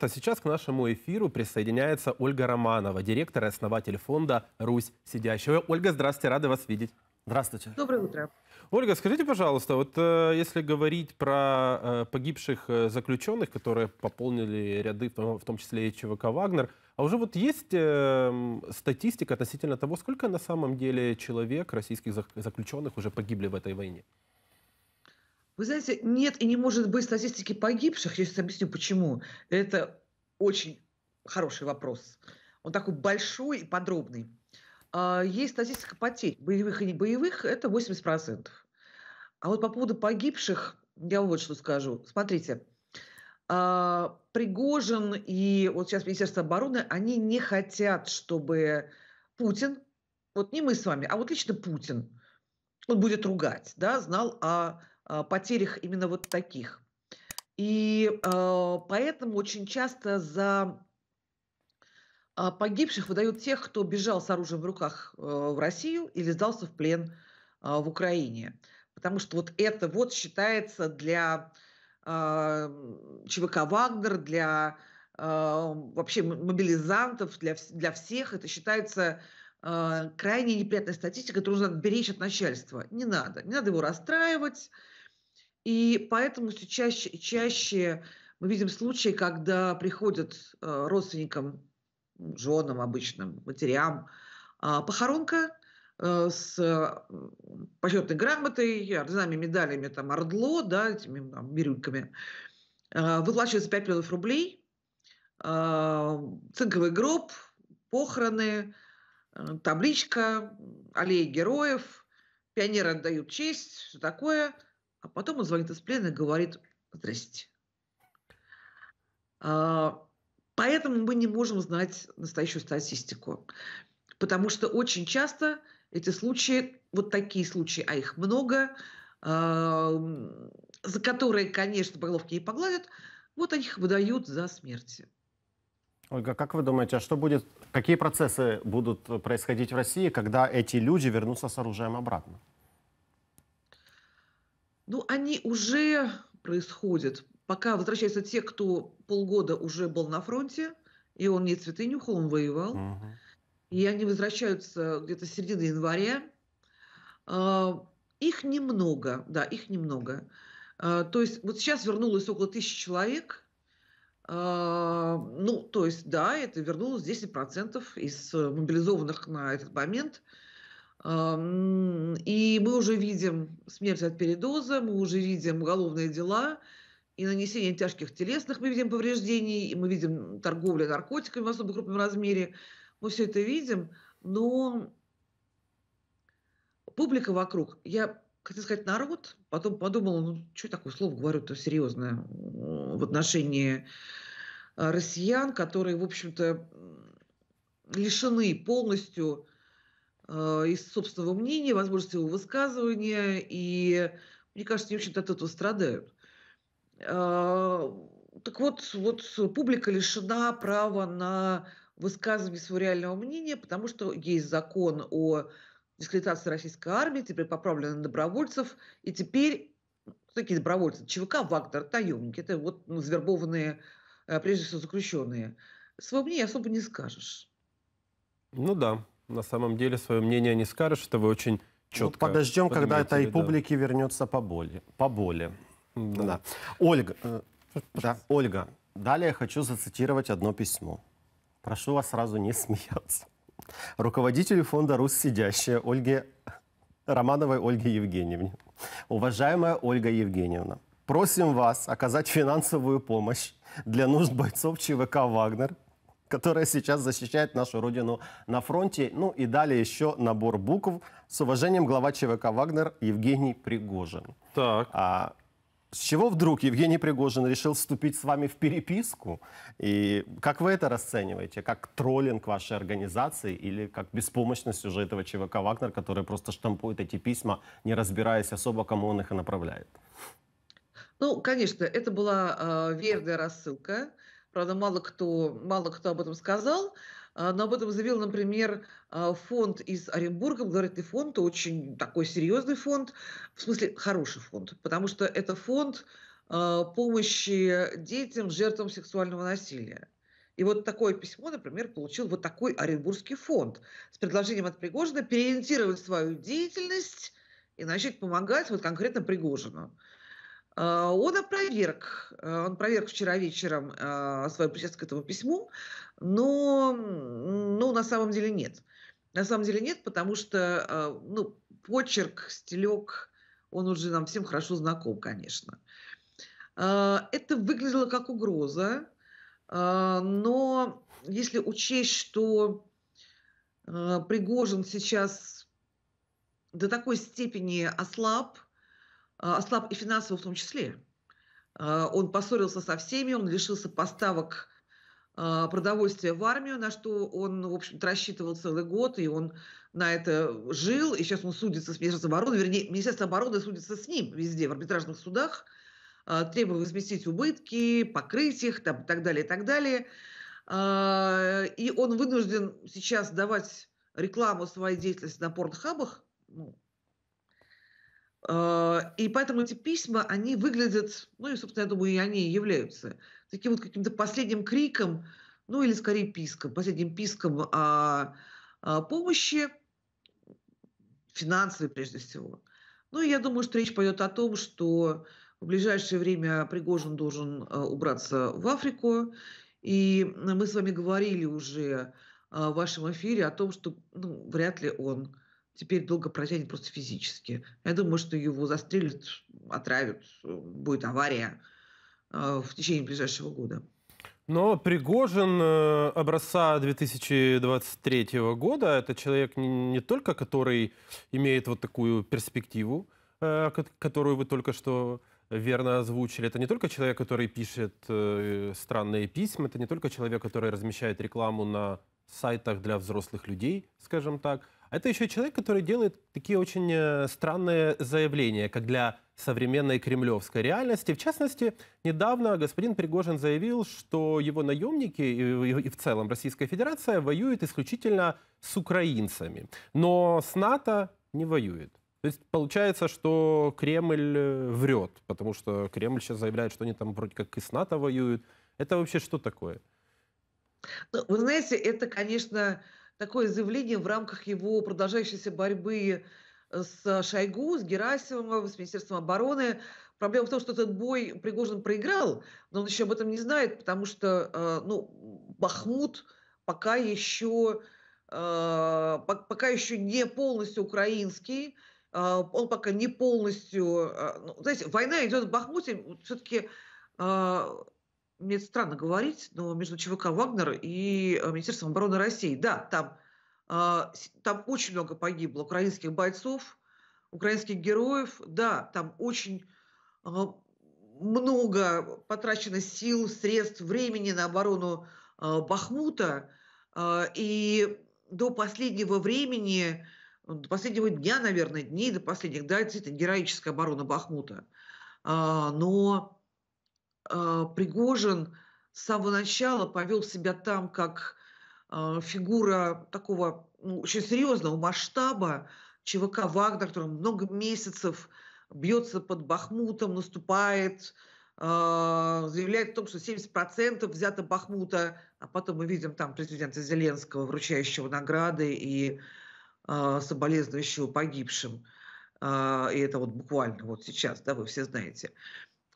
А сейчас к нашему эфиру присоединяется Ольга Романова, директор и основатель фонда «Русь сидящего». Ольга, здравствуйте, рады вас видеть. Здравствуйте. Доброе утро. Ольга, скажите, пожалуйста, вот э, если говорить про э, погибших э, заключенных, которые пополнили ряды, в том числе и ЧВК «Вагнер», а уже вот есть э, статистика относительно того, сколько на самом деле человек, российских заключенных, уже погибли в этой войне? Вы знаете, нет и не может быть статистики погибших. Я сейчас объясню, почему. Это очень хороший вопрос. Он такой большой и подробный. А, есть статистика потерь. Боевых и не боевых – это 80%. А вот по поводу погибших, я вот что скажу. Смотрите, а, Пригожин и вот сейчас Министерство обороны, они не хотят, чтобы Путин, вот не мы с вами, а вот лично Путин, он будет ругать, да, знал о а, потерях именно вот таких. И а, поэтому очень часто за а, погибших выдают тех, кто бежал с оружием в руках э, в Россию или сдался в плен в Украине. Потому что вот это вот считается для ЧВК «Вагнер», для вообще мобилизантов, для, для всех. Это считается крайне неприятная статистика, которую нужно беречь от начальства. Не надо. Не надо его расстраивать, и поэтому все чаще и чаще мы видим случаи, когда приходят э, родственникам, ну, женам обычным, матерям, а, похоронка э, с э, почетной грамотой, орденами, медалями, там, ордло, да, этими там, бирюльками. Выплачивается 5 миллионов рублей, цинковый гроб, похороны, табличка, аллея героев, пионеры отдают честь, все такое – а потом он звонит из плена и говорит, здрасте. А, поэтому мы не можем знать настоящую статистику. Потому что очень часто эти случаи, вот такие случаи, а их много, а, за которые, конечно, поголовки не погладят, вот их выдают за смерти. Ольга, как вы думаете, а что будет, какие процессы будут э, происходить в России, когда эти люди вернутся с оружием обратно? Ну, они уже происходят. Пока возвращаются те, кто полгода уже был на фронте, и он не цветы нюхал, он воевал. Uh-huh. И они возвращаются где-то с середины января. А, их немного, да, их немного. А, то есть вот сейчас вернулось около тысячи человек. А, ну, то есть, да, это вернулось 10% из мобилизованных на этот момент – а, и мы уже видим смерть от передоза, мы уже видим уголовные дела и нанесение тяжких телесных, мы видим повреждений, и мы видим торговлю наркотиками в особо крупном размере. Мы все это видим, но публика вокруг, я хотела сказать народ, потом подумала, ну что я такое слово говорю-то серьезное э, в отношении э, россиян, которые, в общем-то, лишены полностью а, из собственного мнения, возможности его высказывания, и, мне кажется, не очень-то от этого страдают. А, так вот, вот публика лишена права на высказывание своего реального мнения, потому что есть закон о дискредитации российской армии, теперь поправлен на добровольцев, и теперь такие добровольцы, ЧВК, Вагнер, наемники, это вот ну, завербованные, а, прежде всего, заключенные. Своего мнения особо не скажешь. Ну да, на самом деле свое мнение не скажешь, что вы очень четко... Ну, подождем, когда этой да. публике вернется поболее. поболее. Да. Да. Ольга, э, да, Ольга, далее я хочу зацитировать одно письмо. Прошу вас сразу не смеяться. Руководителю фонда «Рус сидящая» Ольге Романовой Ольге Евгеньевне. Уважаемая Ольга Евгеньевна, просим вас оказать финансовую помощь для нужд бойцов ЧВК «Вагнер» которая сейчас защищает нашу родину на фронте. Ну и далее еще набор букв. С уважением, глава ЧВК «Вагнер» Евгений Пригожин. Так. А, с чего вдруг Евгений Пригожин решил вступить с вами в переписку? И как вы это расцениваете? Как троллинг вашей организации или как беспомощность уже этого ЧВК «Вагнер», который просто штампует эти письма, не разбираясь особо, кому он их и направляет? Ну, конечно, это была э, верная рассылка. Правда, мало кто, мало кто об этом сказал, а, но об этом заявил, например, а, фонд из Оренбурга, благотворительный фонд, очень такой серьезный фонд, в смысле хороший фонд, потому что это фонд а, помощи детям, жертвам сексуального насилия. И вот такое письмо, например, получил вот такой Оренбургский фонд с предложением от Пригожина переориентировать свою деятельность и начать помогать вот конкретно Пригожину. А, он опроверг, а, он проверг вчера вечером а, свое причастие к этому письму, но, но на самом деле нет. На самом деле нет, потому что ну, почерк, стелек, он уже нам всем хорошо знаком, конечно. Это выглядело как угроза, но если учесть, что Пригожин сейчас до такой степени ослаб – а, ослаб и финансово в том числе. А, он поссорился со всеми, он лишился поставок а, продовольствия в армию, на что он, в общем-то, рассчитывал целый год, и он на это жил, и сейчас он судится с Министерством обороны, вернее, Министерство обороны судится с ним везде, в арбитражных судах, требуя возместить убытки, покрыть их, там, и так далее, и так далее. И он вынужден сейчас давать рекламу своей деятельности на порнхабах, ну, а, и поэтому эти письма, они выглядят, ну и, собственно, я думаю, и они являются таким вот каким-то последним криком, ну или скорее писком, последним писком о, а, о а, помощи финансовой прежде всего. Ну и я думаю, что речь пойдет о том, что в ближайшее время Пригожин должен убраться в Африку. И мы с вами говорили уже в вашем эфире о том, что ну, вряд ли он теперь долго протянет просто физически. Я думаю, что его застрелят, отравят, будет авария э, в течение ближайшего года. Но Пригожин э, образца 2023 года – это человек не только, который имеет вот такую перспективу, э, которую вы только что верно озвучили. Это не только человек, который пишет странные письма, это не только человек, который размещает рекламу на сайтах для взрослых людей, скажем так – а это еще человек, который делает такие очень э, странные заявления, как для современной кремлевской реальности. В частности, недавно господин Пригожин заявил, что его наемники и, и в целом Российская Федерация воюет исключительно с украинцами, но с НАТО не воюет. То есть получается, что Кремль э, врет, потому что Кремль сейчас заявляет, что они там вроде как и с НАТО воюют. Это вообще что такое? Ну, вы знаете, это, конечно, такое заявление в рамках его продолжающейся борьбы э, с Шойгу, с Герасимовым, с Министерством обороны. Проблема в том, что этот бой Пригожин проиграл, но он еще об этом не знает, потому что э, ну, Бахмут пока еще, э, пока еще не полностью украинский, он пока не полностью... Ну, знаете, война идет в Бахмуте, все-таки мне это странно говорить, но между ЧВК «Вагнер» и э, Министерством обороны России. Да, там, а, там очень много погибло украинских бойцов, украинских героев. Да, там очень а, много потрачено сил, средств, времени на оборону а, Бахмута. И до последнего времени, ну, до последнего дня, наверное, дней до последних, да, это героическая оборона Бахмута. Но а, Пригожин с самого начала повел себя там как а, фигура такого ну, очень серьезного масштаба ЧВК «Вагнер», который много месяцев бьется под Бахмутом, наступает, а, заявляет о том, что 70% взято Бахмута, а потом мы видим там президента Зеленского, вручающего награды и соболезнующего погибшим. И это вот буквально вот сейчас, да, вы все знаете.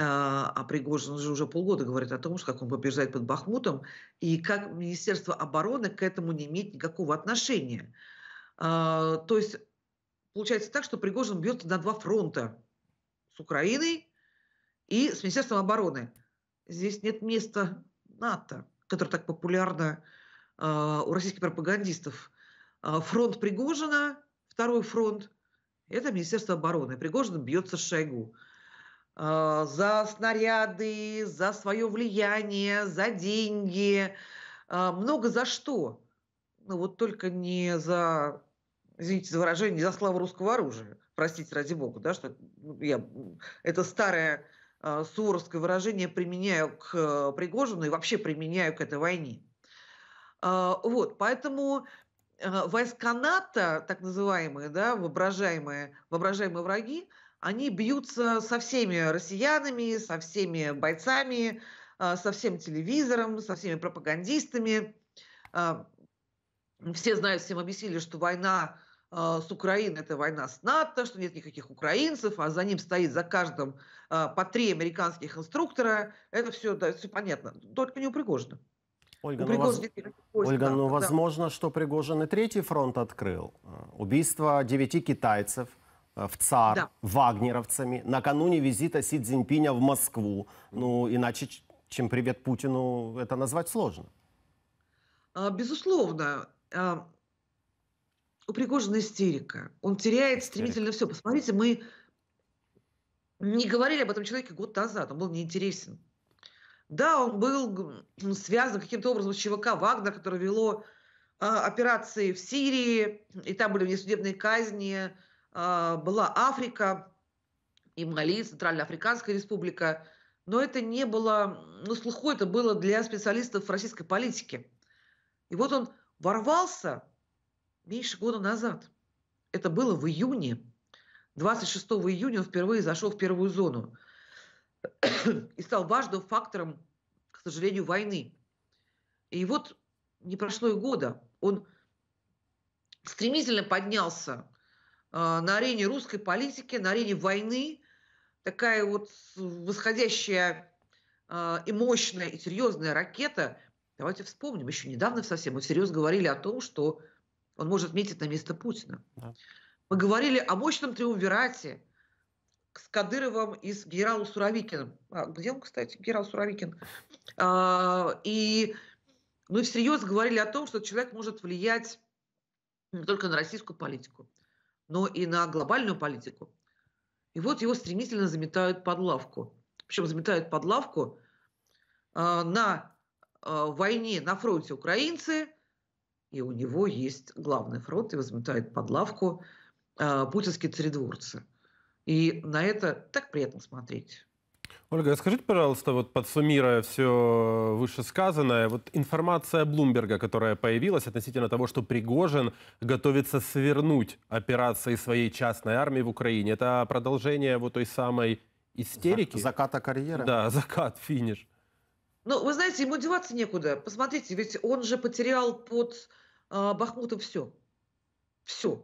А, а Пригожин же уже полгода говорит о том, что как он побеждает под Бахмутом, и как Министерство обороны к этому не имеет никакого отношения. А, то есть получается так, что Пригожин бьется на два фронта с Украиной и с Министерством обороны. Здесь нет места НАТО, которое так популярно а, у российских пропагандистов. Фронт Пригожина, второй фронт, это Министерство обороны. Пригожин бьется с Шойгу. Э, за снаряды, за свое влияние, за деньги, э, много за что. Ну вот только не за, извините за выражение, не за славу русского оружия. Простите, ради бога, да, что ну, я это старое э, суворовское выражение применяю к Пригожину и вообще применяю к этой войне. Вот, поэтому войска НАТО, так называемые, да, воображаемые, воображаемые враги, они бьются со всеми россиянами, со всеми бойцами, а, со всем телевизором, со всеми пропагандистами. А, все знают, всем объяснили, что война а, с Украиной – это война с НАТО, что нет никаких украинцев, а за ним стоит за каждым по три американских инструктора. Это все, да, все понятно. Только не у Пригожина. Ольга, ну, воз... Ольга ну да. возможно, что Пригожин и третий фронт открыл. Убийство девяти китайцев – Э, в ЦАР да. вагнеровцами накануне визита Си Цзиньпиня в Москву. Ну, иначе, чем привет Путину, это назвать сложно. А, безусловно, а, у Пригожина истерика. Он теряет стремительно все. Посмотрите, мы не говорили об этом человеке год назад. Он был неинтересен. Да, он был связан каким-то образом с ЧВК «Вагнер», которое вело а, операции в Сирии, и там были внесудебные казни, а, была Африка, и Мали, Центральноафриканская республика. Но это не было, ну, слуху это было для специалистов российской политики. И вот он ворвался меньше года назад. Это было в июне. 26 июня он впервые зашел в первую зону и стал важным фактором, к сожалению, войны. И вот не прошло и года. Он стремительно поднялся а, на арене русской политики, на арене войны, такая вот восходящая и а, мощная, и серьезная ракета. Давайте вспомним, еще недавно совсем мы всерьез говорили о том, что он может метить на место Путина. Да. Мы говорили о мощном триумвирате с Кадыровым и с генералом Суровикиным. А, где он, кстати, генерал Суровикин? А, и мы всерьез говорили о том, что человек может влиять не только на российскую политику, но и на глобальную политику. И вот его стремительно заметают под лавку. Причем заметают под лавку э, на э, войне на фронте украинцы, и у него есть главный фронт, его заметают под лавку э, путинские царедворцы. И на это так приятно смотреть. Ольга, скажите, пожалуйста, вот подсуммируя все вышесказанное, вот информация Блумберга, которая появилась относительно того, что Пригожин готовится свернуть операции своей частной армии в Украине, это продолжение вот той самой истерики? Заката карьеры. Да, закат, финиш. Ну, вы знаете, ему деваться некуда. Посмотрите, ведь он же потерял под э, Бахмутом все. Все. Э,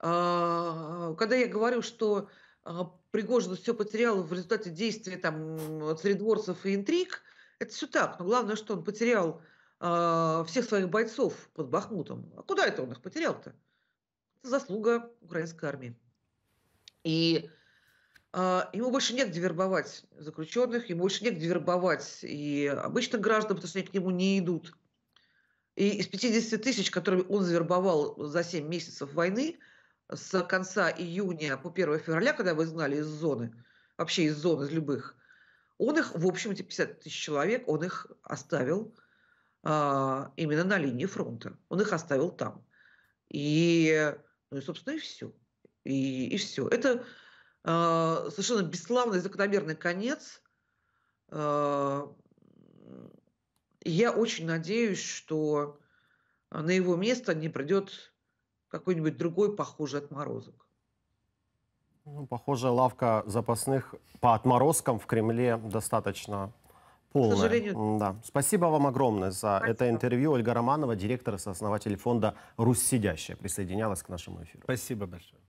а, когда я говорю, что а, Пригожин все потерял в результате действий там, царедворцев и интриг. Это все так. Но главное, что он потерял э, всех своих бойцов под Бахмутом. А куда это он их потерял-то? Это заслуга украинской армии. И э, ему больше негде вербовать заключенных, ему больше негде вербовать и обычных граждан, потому что они к нему не идут. И из 50 тысяч, которые он завербовал за 7 месяцев войны – с конца июня по 1 февраля, когда вы изгнали из зоны, вообще из зоны, из любых, он их, в общем, эти 50 тысяч человек, он их оставил э, именно на линии фронта. Он их оставил там. И, ну и собственно, и все. И, и все. Это э, совершенно бесславный, закономерный конец. Э, я очень надеюсь, что на его место не придет какой-нибудь другой похожий отморозок. Ну, похоже, лавка запасных по отморозкам в Кремле достаточно полная. К сожалению. Да. Спасибо вам огромное за Спасибо. это интервью. Ольга Романова, директор и сооснователь фонда «Руссидящая», присоединялась к нашему эфиру. Спасибо большое.